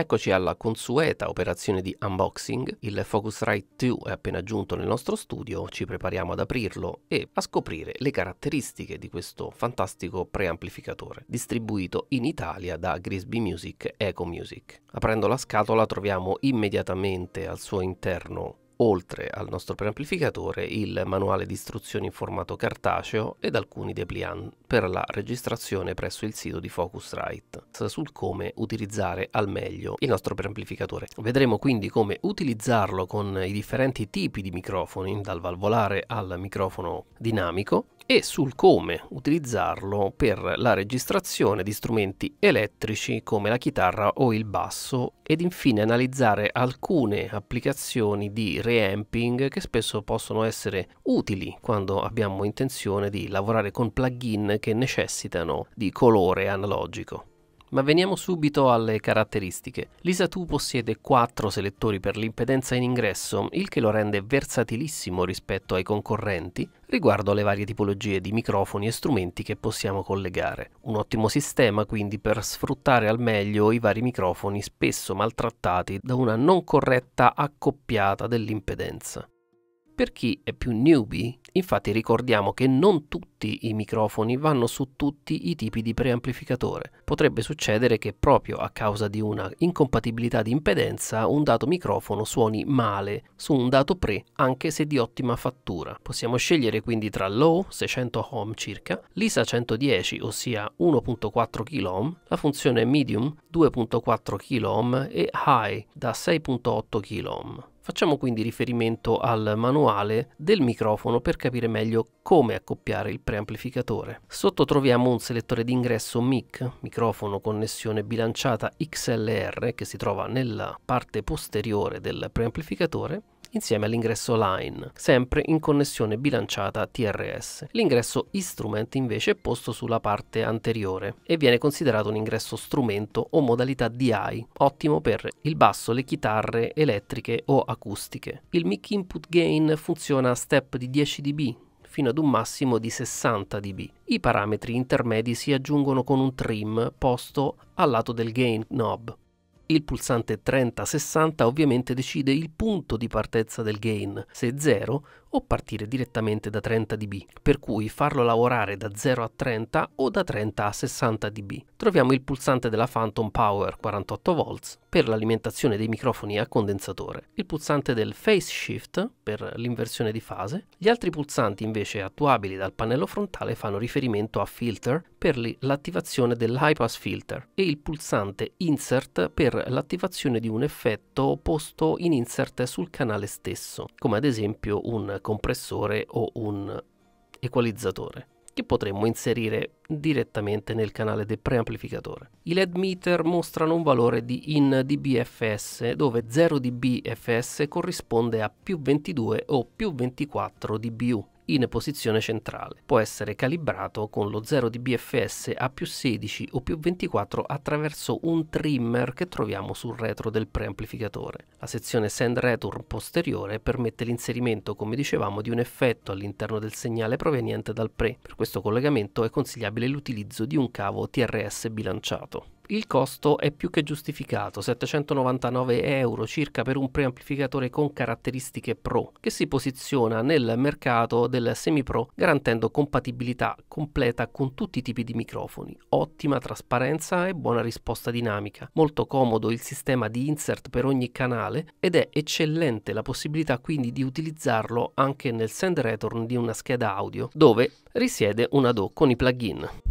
Eccoci alla consueta operazione di unboxing, il Focusrite 2 è appena giunto nel nostro studio, ci prepariamo ad aprirlo e a scoprire le caratteristiche di questo fantastico preamplificatore, distribuito in Italia da Grisby Music Eco Music. Aprendo la scatola troviamo immediatamente al suo interno oltre al nostro preamplificatore il manuale di istruzioni in formato cartaceo ed alcuni dépliant per la registrazione presso il sito di Focusrite sul come utilizzare al meglio il nostro preamplificatore. Vedremo quindi come utilizzarlo con i differenti tipi di microfoni, dal valvolare al microfono dinamico e sul come utilizzarlo per la registrazione di strumenti elettrici come la chitarra o il basso ed infine analizzare alcune applicazioni di registrazione reamping che spesso possono essere utili quando abbiamo intenzione di lavorare con plugin che necessitano di colore analogico. Ma veniamo subito alle caratteristiche. Lisa 2 possiede 4 selettori per l'impedenza in ingresso, il che lo rende versatilissimo rispetto ai concorrenti riguardo alle varie tipologie di microfoni e strumenti che possiamo collegare. Un ottimo sistema quindi per sfruttare al meglio i vari microfoni spesso maltrattati da una non corretta accoppiata dell'impedenza. Per chi è più newbie, infatti ricordiamo che non tutti i microfoni vanno su tutti i tipi di preamplificatore. Potrebbe succedere che proprio a causa di una incompatibilità di impedenza un dato microfono suoni male su un dato pre anche se di ottima fattura. Possiamo scegliere quindi tra low 600 ohm circa, l'ISA 110 ossia 1.4 kOhm, la funzione medium 2.4 kOhm e high da 6.8 kOhm. Facciamo quindi riferimento al manuale del microfono per capire meglio come accoppiare il preamplificatore. Sotto troviamo un selettore d'ingresso MIC, microfono connessione bilanciata XLR, che si trova nella parte posteriore del preamplificatore, insieme all'ingresso line, sempre in connessione bilanciata TRS. L'ingresso instrument invece è posto sulla parte anteriore e viene considerato un ingresso strumento o modalità DI, ottimo per il basso, le chitarre elettriche o acustiche. Il mic input gain funziona a step di 10 dB fino ad un massimo di 60 dB. I parametri intermedi si aggiungono con un trim posto al lato del gain knob il pulsante 30-60 ovviamente decide il punto di partenza del gain, se 0 o partire direttamente da 30 dB, per cui farlo lavorare da 0 a 30 o da 30 a 60 dB. Troviamo il pulsante della Phantom Power 48V per l'alimentazione dei microfoni a condensatore, il pulsante del Phase Shift per l'inversione di fase, gli altri pulsanti invece attuabili dal pannello frontale fanno riferimento a filter per l'attivazione dell'high pass filter e il pulsante insert per l'attivazione di un effetto posto in insert sul canale stesso, come ad esempio un compressore o un equalizzatore che potremmo inserire direttamente nel canale del preamplificatore. I LED meter mostrano un valore di in dBFS dove 0 dBFS corrisponde a più 22 o più 24 dBu in posizione centrale. Può essere calibrato con lo 0 di BFS a più 16 o più 24 attraverso un trimmer che troviamo sul retro del preamplificatore. La sezione Send Return posteriore permette l'inserimento, come dicevamo, di un effetto all'interno del segnale proveniente dal pre. Per questo collegamento è consigliabile l'utilizzo di un cavo TRS bilanciato il costo è più che giustificato, 799 euro circa per un preamplificatore con caratteristiche Pro, che si posiziona nel mercato del semi-Pro garantendo compatibilità completa con tutti i tipi di microfoni, ottima trasparenza e buona risposta dinamica, molto comodo il sistema di insert per ogni canale ed è eccellente la possibilità quindi di utilizzarlo anche nel send return di una scheda audio, dove risiede una DO con i plugin.